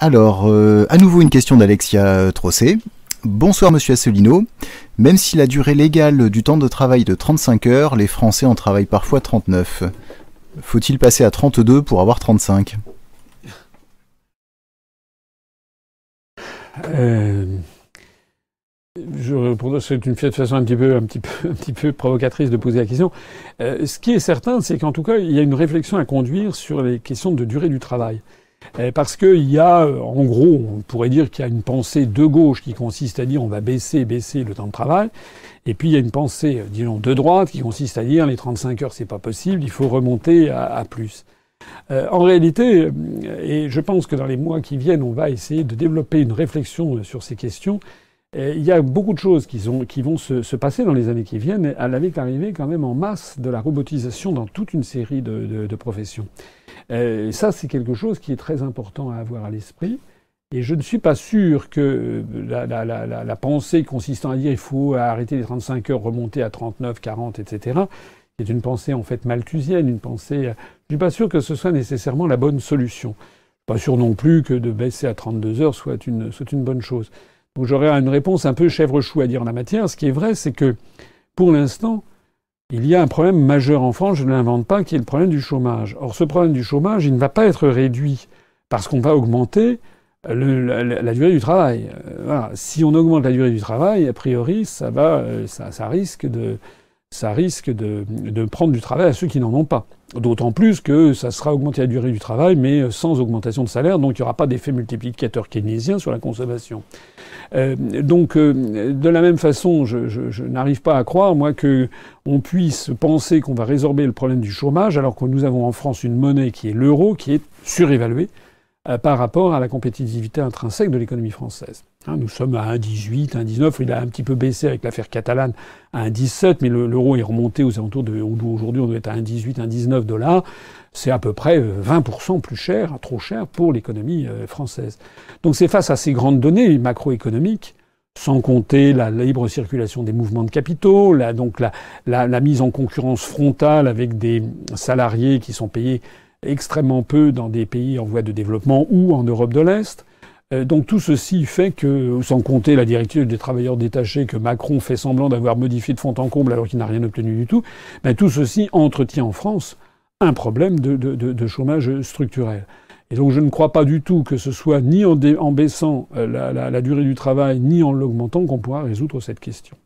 Alors, euh, à nouveau une question d'Alexia euh, Trossé. Bonsoir Monsieur Asselineau. Même si la durée légale du temps de travail est de 35 heures, les Français en travaillent parfois 39. Faut-il passer à 32 pour avoir 35 euh, Je réponds, c'est une façon un petit, peu, provocatrice de poser la question. Euh, ce qui est certain, c'est qu'en tout cas, il y a une réflexion à conduire sur les questions de durée du travail. Euh, parce qu'il y a, euh, en gros, on pourrait dire qu'il y a une pensée de gauche qui consiste à dire on va baisser, baisser le temps de travail. Et puis il y a une pensée, euh, disons, de droite qui consiste à dire les 35 heures, c'est pas possible, il faut remonter à, plus. en réalité, et je pense que dans les mois qui viennent, on va essayer de développer une réflexion sur ces questions. Euh, il y a beaucoup de choses qui, qui vont se, passer dans les années qui viennent, avec l'arrivée quand même en masse de la robotisation dans toute une série de, professions. Et euh, ça, c'est quelque chose qui est très important à avoir à l'esprit. Et je ne suis pas sûr que euh, la, pensée consistant à dire il faut arrêter les 35 heures, remonter à 39, 40, etc., qui est une pensée en fait malthusienne, une pensée. Je ne suis pas sûr que ce soit nécessairement la bonne solution. Pas sûr non plus que de baisser à 32 heures soit une, soit une bonne chose j'aurai une réponse un peu chèvre-chou à dire en la matière. Ce qui est vrai, c'est que pour l'instant, il y a un problème majeur en France, je ne l'invente pas, qui est le problème du chômage. Or, ce problème du chômage, il ne va pas être réduit parce qu'on va augmenter la, durée du travail. Euh, si on augmente la durée du travail, a priori, ça, va, euh, ça risque de, ça risque de, prendre du travail à ceux qui n'en ont pas. D'autant plus que ça sera augmenté la durée du travail, mais euh, sans augmentation de salaire, donc il n'y aura pas d'effet multiplicateur keynésien sur la consommation. Euh, donc, euh, de la même façon, je, je n'arrive pas à croire, moi, qu'on puisse penser qu'on va résorber le problème du chômage, alors que nous avons en France une monnaie qui est l'euro, qui est surévaluée. Euh, par rapport à la compétitivité intrinsèque de l'économie française. Hein, nous sommes à 1,18, 1,19, il a un petit peu baissé avec l'affaire catalane à 1,17, mais l'euro est remonté aux alentours de, aujourd'hui on doit être à 1,18, 1,19 dollars, c'est à peu près 20% euh, plus cher, trop cher pour l'économie euh, française. Donc c'est face à ces grandes données macroéconomiques sans compter la libre circulation des mouvements de capitaux, donc la mise en concurrence frontale avec des salariés qui sont payés extrêmement peu dans des pays en voie de développement ou en Europe de l'Est. Euh, donc tout ceci fait que, sans compter la directive des travailleurs détachés que Macron fait semblant d'avoir modifié de fond en comble alors qu'il n'a rien obtenu du tout, ben, tout ceci entretient en France un problème de, chômage structurel. Et donc je ne crois pas du tout que ce soit ni en, baissant euh, la durée du travail, ni en l'augmentant qu'on pourra résoudre cette question.